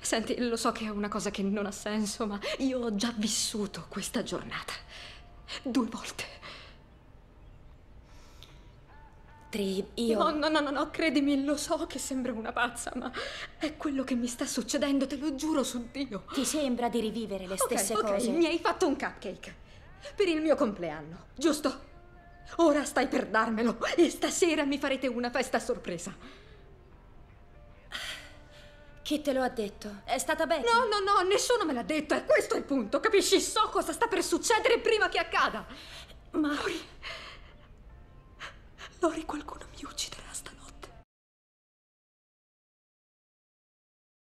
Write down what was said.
Senti, lo so che è una cosa che non ha senso, ma io ho già vissuto questa giornata. Due volte. Tri, io... No, no, no, no, credimi, lo so che sembra una pazza, ma è quello che mi sta succedendo, te lo giuro su Dio. Ti sembra di rivivere le stesse okay, okay, cose? mi hai fatto un cupcake per il mio compleanno, giusto? Ora stai per darmelo e stasera mi farete una festa a sorpresa. Chi te lo ha detto? È stata Becky? No, no, no, nessuno me l'ha detto, È questo il punto, capisci? So cosa sta per succedere prima che accada. Mauri... Lori, qualcuno mi uccide.